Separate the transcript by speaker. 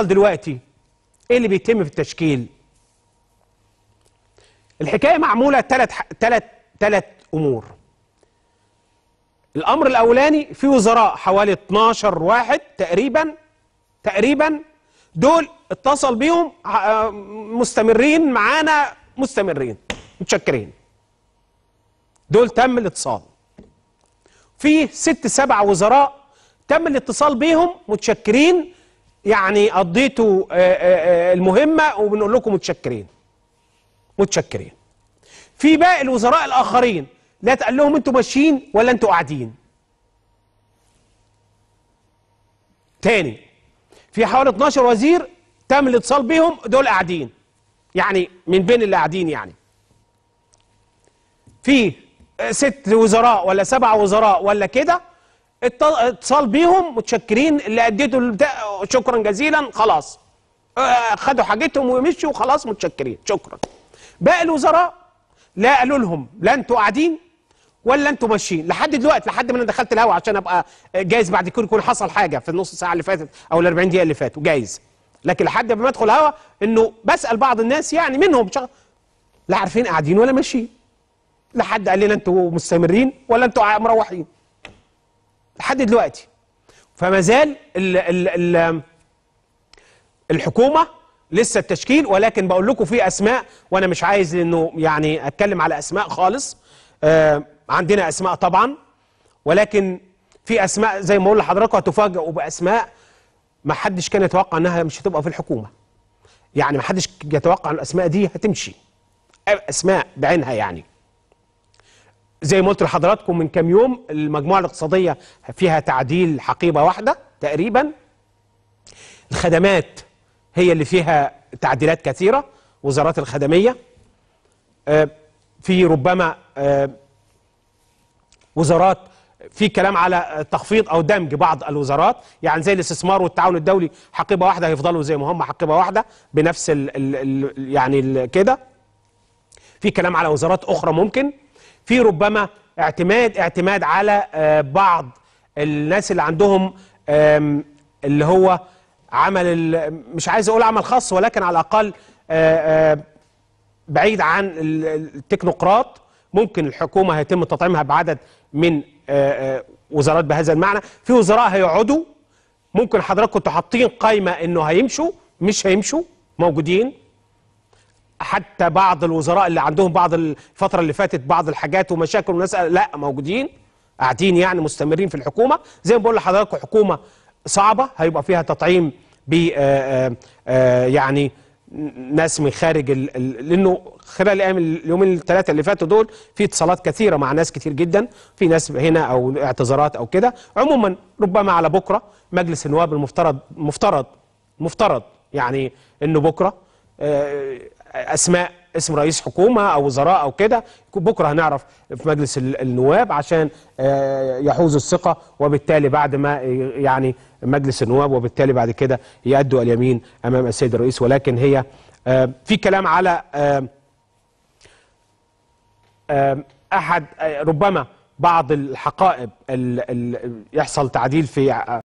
Speaker 1: دلوقتي ايه اللي بيتم في التشكيل الحكايه معموله ثلاث ثلاث ثلاث امور الامر الاولاني في وزراء حوالي 12 واحد تقريبا تقريبا دول اتصل بيهم مستمرين معانا مستمرين متشكرين دول تم الاتصال في ست سبع وزراء تم الاتصال بيهم متشكرين يعني قضيتوا آه، آه، آه، المهمه وبنقول لكم متشكرين متشكرين في باقي الوزراء الاخرين لا تقال لهم انتوا ماشيين ولا انتوا قاعدين تاني في حوالي 12 وزير تم الاتصال بهم دول قاعدين يعني من بين اللي قاعدين يعني في ست وزراء ولا سبع وزراء ولا كده اتصال بيهم متشكرين اللي اديته شكرا جزيلا خلاص آه، خدوا حاجتهم ومشوا خلاص متشكرين شكرا باقي الوزراء لا قالوا لهم لا انتوا قاعدين ولا انتوا ماشيين لحد دلوقتي لحد ما انا دخلت الهوا عشان ابقى جايز بعد كده يكون حصل حاجه في النص ساعه اللي فاتت او ال 40 دقيقه اللي فاتوا جايز لكن لحد ما ادخل الهوا انه بسال بعض الناس يعني منهم شغ... لا عارفين قاعدين ولا ماشيين لحد قال لنا انتوا مستمرين ولا انتوا مروحين لحد دلوقتي فما زال ال ال ال الحكومه لسه التشكيل ولكن بقول لكم في اسماء وانا مش عايز انه يعني اتكلم على اسماء خالص آه عندنا اسماء طبعا ولكن في اسماء زي ما اقول لحضراتكم هتفاجئوا باسماء ما حدش كان يتوقع انها مش هتبقى في الحكومه يعني ما حدش يتوقع ان الاسماء دي هتمشي اسماء بعينها يعني زي ما قلت لحضراتكم من كام يوم المجموعة الاقتصادية فيها تعديل حقيبة واحدة تقريبا الخدمات هي اللي فيها تعديلات كثيرة وزارات الخدمية آه، في ربما آه، وزارات في كلام على تخفيض او دمج بعض الوزارات يعني زي الاستثمار والتعاون الدولي حقيبه واحده هيفضلوا زي ما هم حقيبه واحده بنفس الـ الـ يعني كده في كلام على وزارات اخرى ممكن في ربما اعتماد اعتماد على آه، بعض الناس اللي عندهم اللي هو عمل مش عايز اقول عمل خاص ولكن على الاقل آه، آه، بعيد عن التكنوقراط ممكن الحكومه هيتم تطعيمها بعدد من وزارات بهذا المعنى في وزراء هيقعدوا ممكن حضراتكم تحطين حاطين قايمه انه هيمشوا مش هيمشوا موجودين حتى بعض الوزراء اللي عندهم بعض الفترة اللي فاتت بعض الحاجات ومشاكل وناس لا موجودين قاعدين يعني مستمرين في الحكومة زي ما بقول لحضراتكم حكومة صعبة هيبقى فيها تطعيم ب آه، آه، آه، يعني ناس من خارج الـ الـ لانه خلال الايام اليومين الثلاثه اللي فاتوا دول في اتصالات كثيره مع ناس كثير جدا في ناس هنا او اعتذارات او كده عموما ربما على بكره مجلس النواب المفترض مفترض مفترض يعني انه بكره اسماء اسم رئيس حكومه او وزراء او كده بكره هنعرف في مجلس النواب عشان آه، يحوز الثقه وبالتالي بعد ما آه، يعني مجلس النواب وبالتالي بعد كده يأدوا اليمين امام السيد الرئيس ولكن هي آه، في كلام على احد ربما بعض الحقائب يحصل تعديل في